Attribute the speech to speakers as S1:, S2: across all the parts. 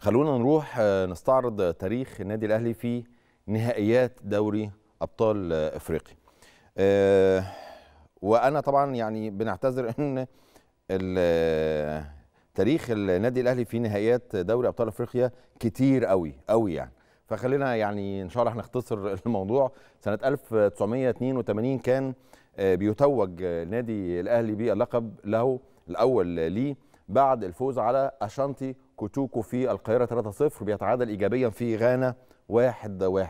S1: خلونا نروح آه، نستعرض تاريخ النادي الاهلي في نهائيات دوري ابطال آه، افريقيا آه، وانا طبعا يعني بنعتذر ان تاريخ النادي الاهلي في نهائيات دوري ابطال افريقيا كتير قوي قوي يعني فخلينا يعني ان شاء الله هنختصر الموضوع سنه 1982 كان بيتوج النادي الاهلي باللقب له الاول ليه بعد الفوز على أشانتي كوتوكو في القاهرة 3-0 بيتعادل إيجابيا في غانا 1-1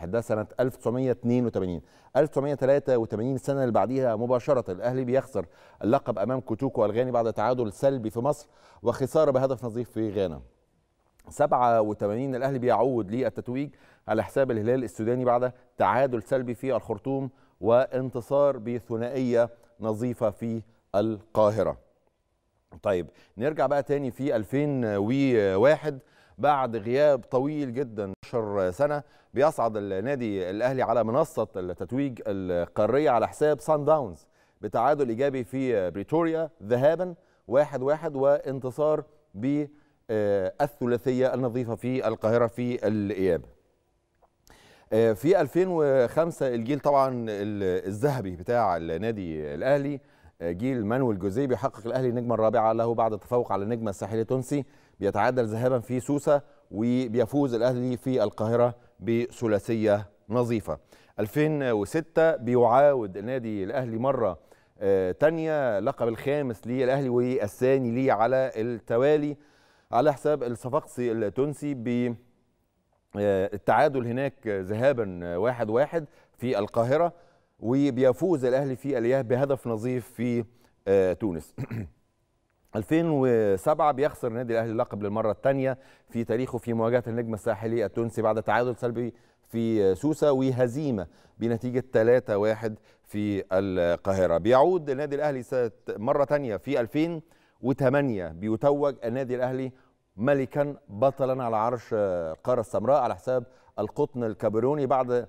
S1: ده سنة 1982 1983 السنة اللي بعديها مباشرة الأهلي بيخسر اللقب أمام كوتوكو الغاني بعد تعادل سلبي في مصر وخسارة بهدف نظيف في غانا 87 الأهلي بيعود للتتويج على حساب الهلال السوداني بعد تعادل سلبي في الخرطوم وانتصار بثنائية نظيفة في القاهرة طيب نرجع بقى تاني في 2001 بعد غياب طويل جدا 10 سنه بيصعد النادي الاهلي على منصه التتويج القاريه على حساب سان داونز بتعادل ايجابي في بريتوريا ذهابا 1 1 وانتصار بالثلاثيه النظيفه في القاهره في الاياب. آه، في 2005 الجيل طبعا الذهبي بتاع النادي الاهلي جيل مانويل جوزيه بيحقق الاهلي النجمه الرابعه له بعد التفوق على النجم الساحلي التونسي بيتعادل ذهابا في سوسه وبيفوز الاهلي في القاهره بثلاثيه نظيفه 2006 بيعاود النادي الاهلي مره آه، تانية لقب الخامس للاهلي والثاني ليه على التوالي على حساب الصفاقسي التونسي ب آه، التعادل هناك ذهابا واحد واحد في القاهره وبيفوز الاهلي في الياه بهدف نظيف في آه، تونس 2007 بيخسر النادي الاهلي اللقب للمره الثانيه في تاريخه في مواجهه النجم الساحلي التونسي بعد تعادل سلبي في آه، سوسه وهزيمه بنتيجه 3-1 في القاهره بيعود النادي الاهلي مره ثانيه في 2008 بيتوج النادي الاهلي ملكا بطلا على عرش القاره السمراء على حساب القطن الكابروني بعد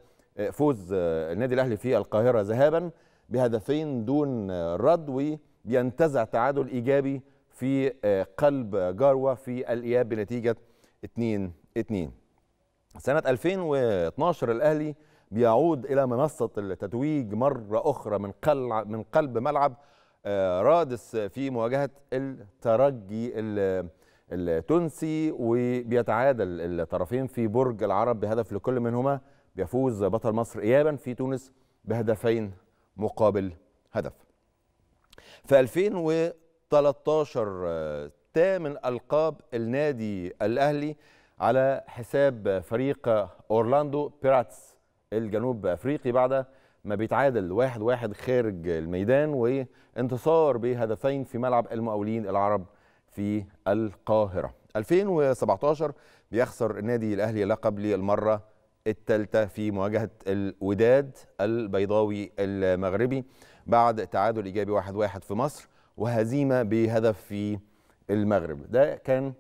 S1: فوز آه، النادي الاهلي في القاهره ذهابا بهدفين دون آه، رد وبينتزع تعادل ايجابي في آه، قلب جاروه في الاياب بنتيجه 2 2 سنه 2012 الاهلي بيعود الى منصه التتويج مره اخرى من قلب من قلب ملعب رادس في مواجهه الترجي التونسي وبيتعادل الطرفين في برج العرب بهدف لكل منهما يفوز بطل مصر إيابا في تونس بهدفين مقابل هدف في 2013 ثامن ألقاب النادي الأهلي على حساب فريق أورلاندو بيراتس الجنوب أفريقي بعد ما بيتعادل واحد واحد خارج الميدان وانتصار بهدفين في ملعب المقاولين العرب في القاهرة 2017 بيخسر النادي الأهلي لقب للمرة الثالثة في مواجهة الوداد البيضاوي المغربي بعد تعادل إيجابي 1-1 واحد واحد في مصر وهزيمة بهدف في المغرب ده كان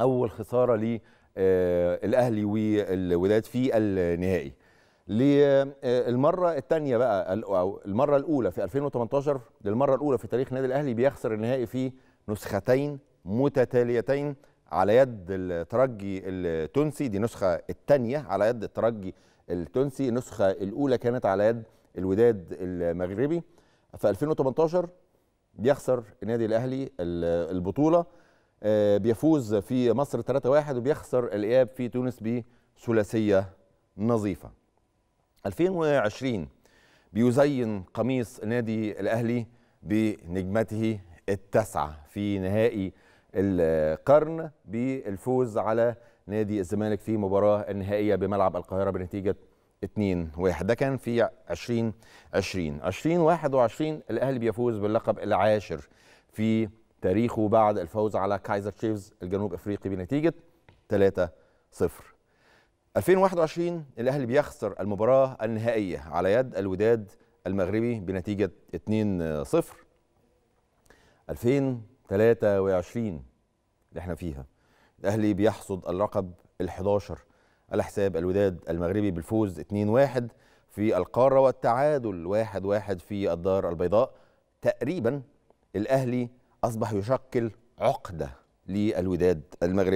S1: أول خسارة للأهلي آه، والوداد في النهائي للمرة الثانية بقى أو المرة الأولى في 2018 للمرة الأولى في تاريخ النادي الأهلي بيخسر النهائي في نسختين متتاليتين على يد الترجي التونسي دي النسخه الثانيه على يد الترجي التونسي النسخه الاولى كانت على يد الوداد المغربي في 2018 بيخسر النادي الاهلي البطوله آه، بيفوز في مصر 3-1 وبيخسر الاياب في تونس بثلاثيه نظيفه 2020 بيزين قميص النادي الاهلي بنجمته التاسعه في نهائي القرن بالفوز على نادي الزمالك في مباراة النهائية بملعب القاهرة بنتيجة 2-1 ده كان في 2020 2021 الأهلي بيفوز باللقب العاشر في تاريخه بعد الفوز على كايزر تشيفز الجنوب أفريقي بنتيجة 3-0 2021 الأهلي بيخسر المباراة النهائية على يد الوداد المغربي بنتيجة 2-0 2023 اللي احنا فيها الاهلي بيحصد اللقب ال11 على حساب الوداد المغربي بالفوز 2-1 في القاره والتعادل 1-1 في الدار البيضاء تقريبا الاهلي اصبح يشكل عقده للوداد المغربي